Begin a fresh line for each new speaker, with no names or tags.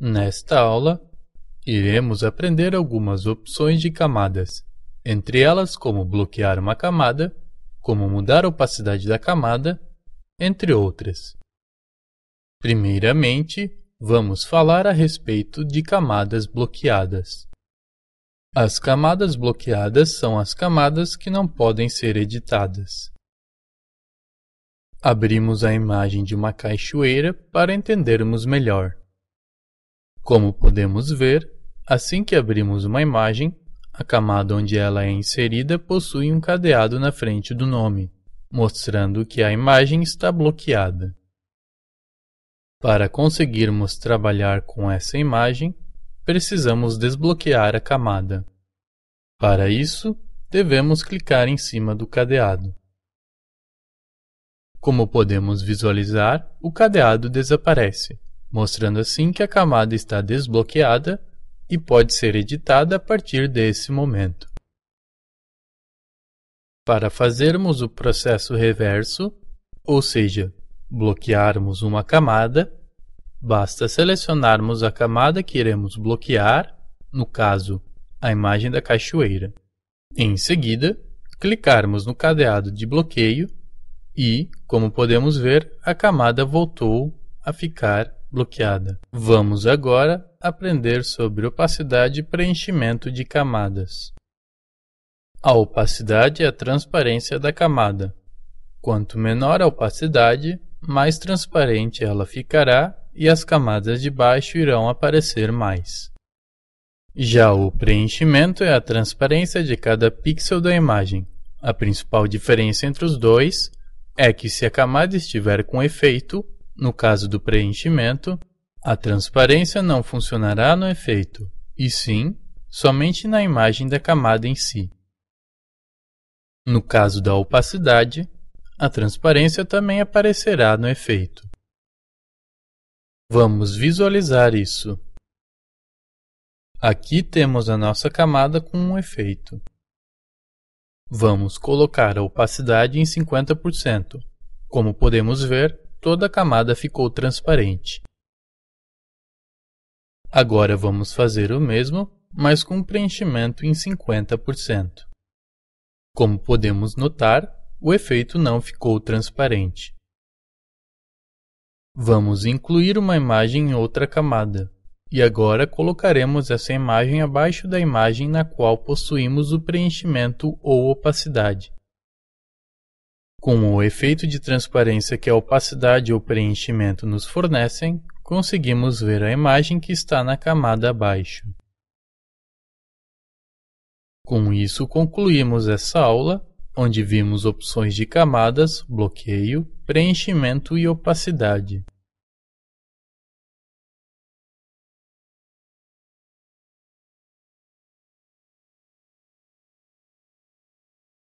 Nesta aula, iremos aprender algumas opções de camadas, entre elas como bloquear uma camada, como mudar a opacidade da camada, entre outras. Primeiramente, vamos falar a respeito de camadas bloqueadas. As camadas bloqueadas são as camadas que não podem ser editadas. Abrimos a imagem de uma cachoeira para entendermos melhor. Como podemos ver, assim que abrimos uma imagem, a camada onde ela é inserida possui um cadeado na frente do nome, mostrando que a imagem está bloqueada. Para conseguirmos trabalhar com essa imagem, precisamos desbloquear a camada. Para isso, devemos clicar em cima do cadeado. Como podemos visualizar, o cadeado desaparece, mostrando assim que a camada está desbloqueada e pode ser editada a partir desse momento. Para fazermos o processo reverso, ou seja, bloquearmos uma camada, basta selecionarmos a camada que iremos bloquear, no caso, a imagem da cachoeira. Em seguida, clicarmos no cadeado de bloqueio e, como podemos ver, a camada voltou a ficar bloqueada. Vamos agora aprender sobre opacidade e preenchimento de camadas. A opacidade é a transparência da camada. Quanto menor a opacidade, mais transparente ela ficará e as camadas de baixo irão aparecer mais. Já o preenchimento é a transparência de cada pixel da imagem. A principal diferença entre os dois é que se a camada estiver com efeito, no caso do preenchimento, a transparência não funcionará no efeito, e sim somente na imagem da camada em si. No caso da opacidade, a transparência também aparecerá no efeito. Vamos visualizar isso. Aqui temos a nossa camada com um efeito. Vamos colocar a opacidade em 50%. Como podemos ver, toda a camada ficou transparente. Agora vamos fazer o mesmo, mas com preenchimento em 50%. Como podemos notar, o efeito não ficou transparente. Vamos incluir uma imagem em outra camada, e agora colocaremos essa imagem abaixo da imagem na qual possuímos o preenchimento ou opacidade. Com o efeito de transparência que a opacidade ou preenchimento nos fornecem, conseguimos ver a imagem que está na camada abaixo. Com isso, concluímos essa aula, onde vimos opções de camadas, bloqueio, preenchimento e opacidade.